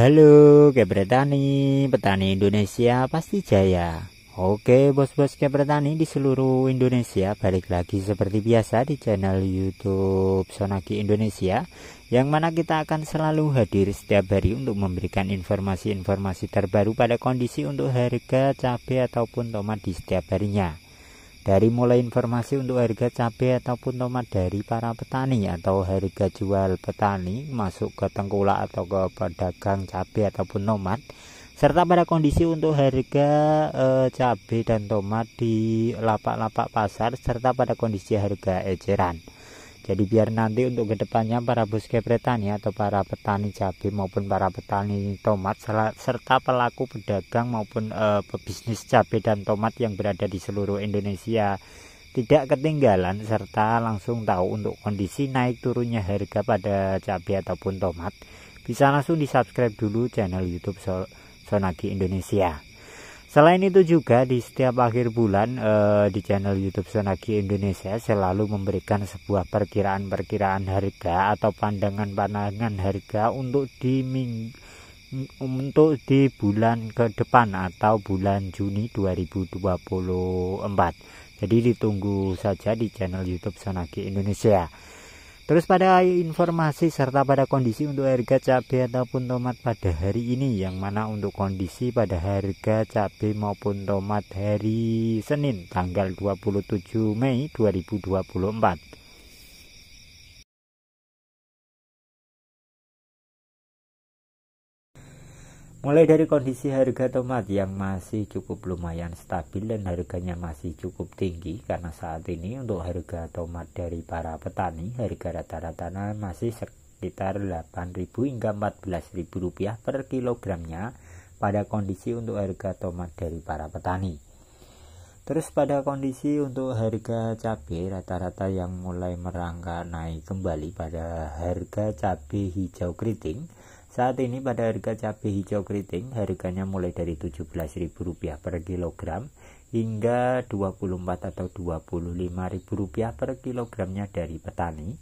Halo Kepretani, petani Indonesia pasti jaya. Oke bos-bos Kepretani di seluruh Indonesia balik lagi seperti biasa di channel YouTube Sonaki Indonesia yang mana kita akan selalu hadir setiap hari untuk memberikan informasi-informasi terbaru pada kondisi untuk harga cabai ataupun tomat di setiap harinya dari mulai informasi untuk harga cabai ataupun tomat dari para petani atau harga jual petani masuk ke tengkulak atau ke pedagang cabai ataupun tomat serta pada kondisi untuk harga e, cabai dan tomat di lapak-lapak pasar serta pada kondisi harga eceran. Jadi biar nanti untuk kedepannya para bos kepretan ya atau para petani cabai maupun para petani tomat serta pelaku pedagang maupun uh, pebisnis cabai dan tomat yang berada di seluruh Indonesia tidak ketinggalan serta langsung tahu untuk kondisi naik turunnya harga pada cabai ataupun tomat bisa langsung di subscribe dulu channel YouTube Sonagi Indonesia. Selain itu juga di setiap akhir bulan eh, di channel YouTube Sonagi Indonesia selalu memberikan sebuah perkiraan-perkiraan harga atau pandangan-pandangan harga untuk di ming untuk di bulan ke depan atau bulan Juni 2024. Jadi ditunggu saja di channel YouTube Sonagi Indonesia. Terus pada informasi serta pada kondisi untuk harga cabai ataupun tomat pada hari ini yang mana untuk kondisi pada harga cabai maupun tomat hari Senin tanggal 27 Mei 2024. Mulai dari kondisi harga tomat yang masih cukup lumayan stabil dan harganya masih cukup tinggi karena saat ini untuk harga tomat dari para petani harga rata-rata masih sekitar 8.000 hingga 14.000 rupiah per kilogramnya pada kondisi untuk harga tomat dari para petani. Terus pada kondisi untuk harga cabai rata-rata yang mulai merangkak naik kembali pada harga cabai hijau keriting saat ini pada harga cabai hijau keriting harganya mulai dari Rp17.000 per kilogram hingga 24 atau rp 25.000 per kilogramnya dari petani.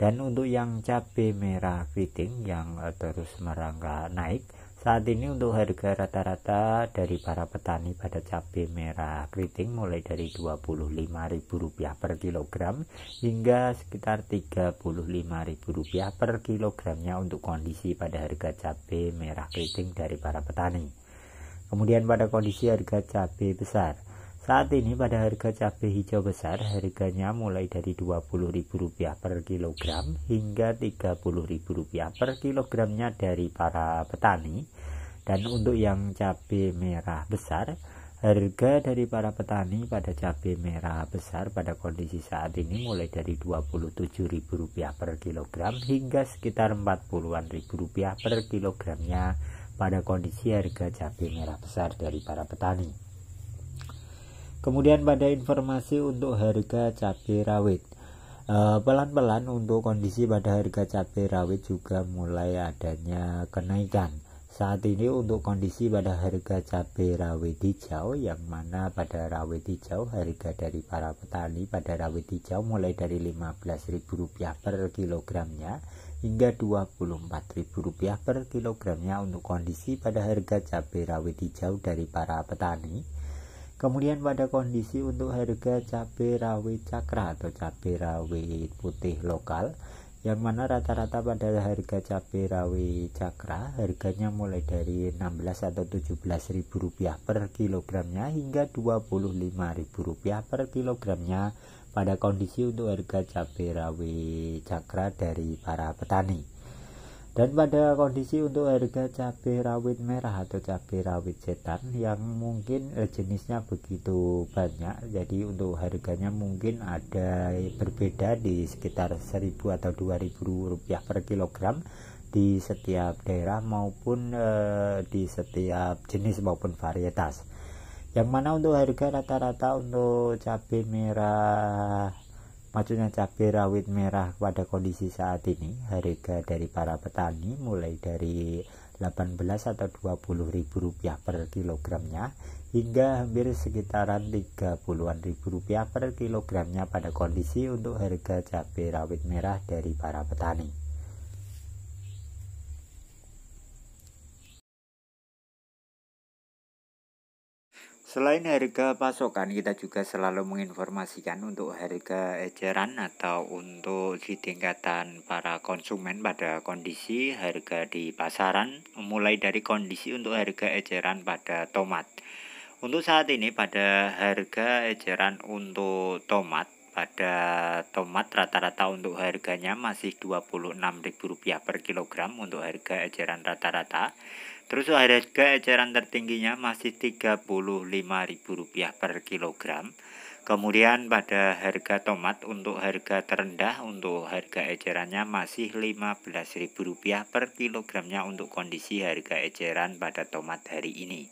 Dan untuk yang cabai merah keriting yang eh, terus merangkak naik saat ini untuk harga rata-rata dari para petani pada cabai merah keriting mulai dari Rp25.000 per kilogram hingga sekitar Rp35.000 per kilogramnya untuk kondisi pada harga cabai merah keriting dari para petani. Kemudian pada kondisi harga cabai besar, saat ini pada harga cabai hijau besar harganya mulai dari Rp20.000 per kilogram hingga Rp30.000 per kilogramnya dari para petani. Dan untuk yang cabai merah besar, harga dari para petani pada cabai merah besar pada kondisi saat ini mulai dari Rp27.000 per kilogram hingga sekitar rp 40000 per kilogramnya pada kondisi harga cabai merah besar dari para petani. Kemudian pada informasi untuk harga cabai rawit. Eh, pelan-pelan untuk kondisi pada harga cabai rawit juga mulai adanya kenaikan. Saat ini untuk kondisi pada harga cabai rawit hijau yang mana pada rawit hijau harga dari para petani pada rawit hijau mulai dari Rp15.000 per kilogramnya hingga Rp24.000 per kilogramnya untuk kondisi pada harga cabai rawit hijau dari para petani Kemudian pada kondisi untuk harga cabai rawit cakra atau cabai rawit putih lokal yang mana rata-rata pada harga cabai rawit cakra harganya mulai dari 16 atau 17 ribu rupiah per kilogramnya hingga 25 ribu rupiah per kilogramnya pada kondisi untuk harga cabai rawit cakra dari para petani dan pada kondisi untuk harga cabai rawit merah atau cabai rawit setan yang mungkin eh, jenisnya begitu banyak jadi untuk harganya mungkin ada berbeda di sekitar 1000 atau 2000 rupiah per kilogram di setiap daerah maupun eh, di setiap jenis maupun varietas yang mana untuk harga rata-rata untuk cabai merah Maksudnya cabai rawit merah pada kondisi saat ini, harga dari para petani mulai dari 18 atau 20 ribu rupiah per kilogramnya hingga hampir sekitaran 30-an ribu rupiah per kilogramnya pada kondisi untuk harga cabai rawit merah dari para petani. Selain harga pasokan, kita juga selalu menginformasikan untuk harga eceran atau untuk di tingkatan para konsumen pada kondisi harga di pasaran, mulai dari kondisi untuk harga eceran pada tomat. Untuk saat ini pada harga eceran untuk tomat pada tomat rata-rata untuk harganya masih Rp26.000 per kilogram untuk harga eceran rata-rata Terus harga eceran tertingginya masih Rp35.000 per kilogram. Kemudian pada harga tomat untuk harga terendah untuk harga ecerannya masih Rp15.000 per kilogramnya untuk kondisi harga eceran pada tomat hari ini.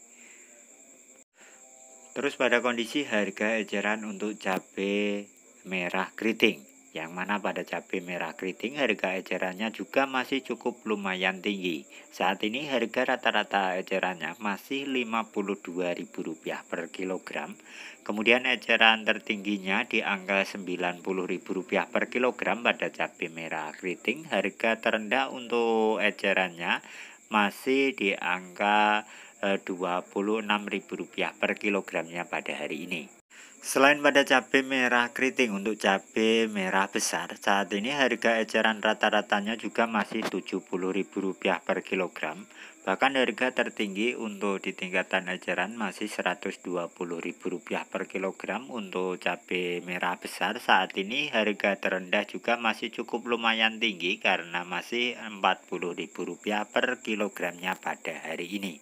Terus pada kondisi harga eceran untuk cabai merah keriting yang mana pada cabai merah keriting harga ecerannya juga masih cukup lumayan tinggi. Saat ini harga rata-rata ecerannya masih Rp52.000 per kilogram. Kemudian eceran tertingginya di angka Rp90.000 per kilogram pada cabai merah keriting. Harga terendah untuk ecerannya masih di angka eh, Rp26.000 per kilogramnya pada hari ini. Selain pada cabai merah keriting untuk cabai merah besar, saat ini harga eceran rata-ratanya juga masih Rp70.000 per kilogram. Bahkan harga tertinggi untuk di tingkatan eceran masih Rp120.000 per kilogram untuk cabai merah besar. Saat ini harga terendah juga masih cukup lumayan tinggi karena masih Rp40.000 per kilogramnya pada hari ini.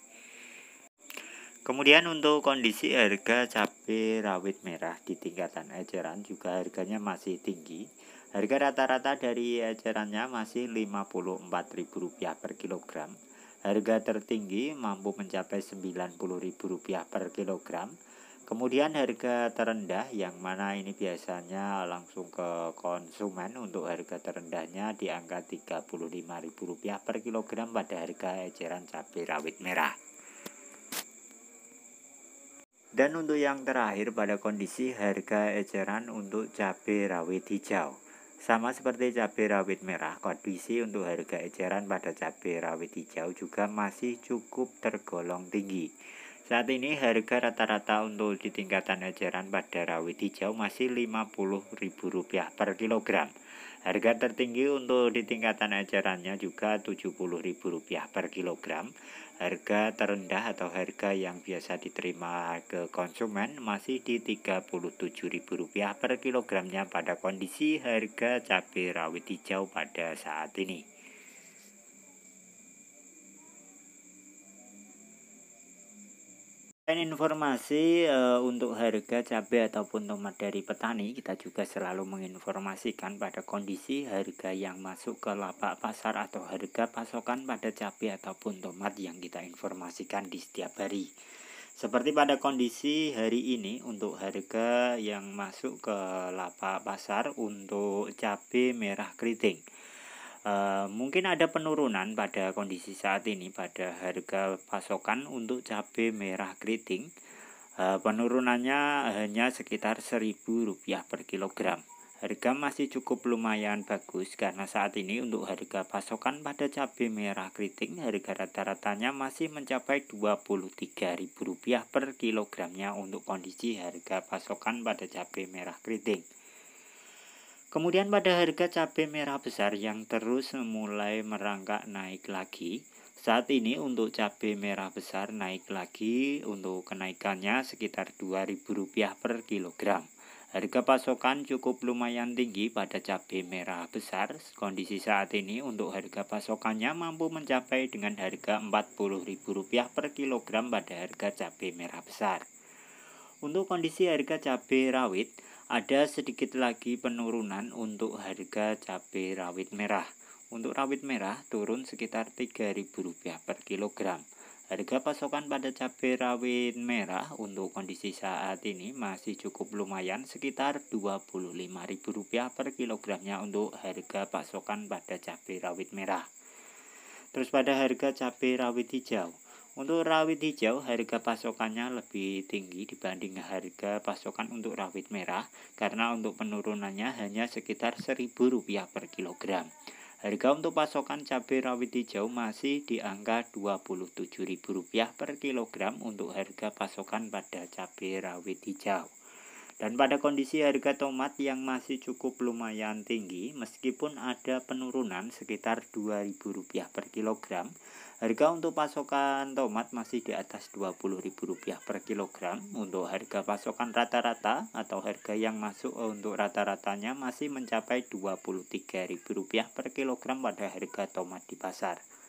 Kemudian untuk kondisi harga cabai rawit merah di tingkatan eceran juga harganya masih tinggi. Harga rata-rata dari ecerannya masih Rp54.000 per kilogram. Harga tertinggi mampu mencapai Rp90.000 per kilogram. Kemudian harga terendah yang mana ini biasanya langsung ke konsumen untuk harga terendahnya di angka Rp35.000 per kilogram pada harga eceran cabai rawit merah. Dan untuk yang terakhir pada kondisi harga eceran untuk cabai rawit hijau. Sama seperti cabai rawit merah, kondisi untuk harga eceran pada cabai rawit hijau juga masih cukup tergolong tinggi. Saat ini harga rata-rata untuk di tingkatan eceran pada rawit hijau masih Rp50.000 per kilogram. Harga tertinggi untuk di tingkatan ecerannya juga Rp70.000 per kilogram harga terendah atau harga yang biasa diterima ke konsumen masih di Rp37.000 per kilogramnya pada kondisi harga cabai rawit hijau pada saat ini. Selain informasi e, untuk harga cabai ataupun tomat dari petani, kita juga selalu menginformasikan pada kondisi harga yang masuk ke lapak pasar atau harga pasokan pada cabai ataupun tomat yang kita informasikan di setiap hari. Seperti pada kondisi hari ini untuk harga yang masuk ke lapak pasar untuk cabai merah keriting Uh, mungkin ada penurunan pada kondisi saat ini pada harga pasokan untuk cabai merah keriting. Uh, penurunannya hanya sekitar seribu rupiah per kilogram. Harga masih cukup lumayan bagus karena saat ini untuk harga pasokan pada cabai merah keriting harga rata-ratanya masih mencapai Rp23.000 per kilogramnya untuk kondisi harga pasokan pada cabai merah keriting. Kemudian pada harga cabai merah besar yang terus mulai merangkak naik lagi, saat ini untuk cabai merah besar naik lagi untuk kenaikannya sekitar Rp2.000 per kilogram. Harga pasokan cukup lumayan tinggi pada cabai merah besar. Kondisi saat ini untuk harga pasokannya mampu mencapai dengan harga Rp40.000 per kilogram pada harga cabai merah besar. Untuk kondisi harga cabai rawit, ada sedikit lagi penurunan untuk harga cabai rawit merah. Untuk rawit merah turun sekitar Rp3.000 per kilogram. Harga pasokan pada cabai rawit merah untuk kondisi saat ini masih cukup lumayan sekitar Rp25.000 per kilogramnya untuk harga pasokan pada cabai rawit merah. Terus pada harga cabai rawit hijau, untuk rawit hijau, harga pasokannya lebih tinggi dibanding harga pasokan untuk rawit merah karena untuk penurunannya hanya sekitar Rp1.000 per kilogram. Harga untuk pasokan cabai rawit hijau masih di angka Rp27.000 per kilogram untuk harga pasokan pada cabai rawit hijau. Dan pada kondisi harga tomat yang masih cukup lumayan tinggi meskipun ada penurunan sekitar Rp2.000 per kilogram, harga untuk pasokan tomat masih di atas Rp20.000 per kilogram. Untuk harga pasokan rata-rata atau harga yang masuk eh, untuk rata-ratanya masih mencapai Rp23.000 per kilogram pada harga tomat di pasar.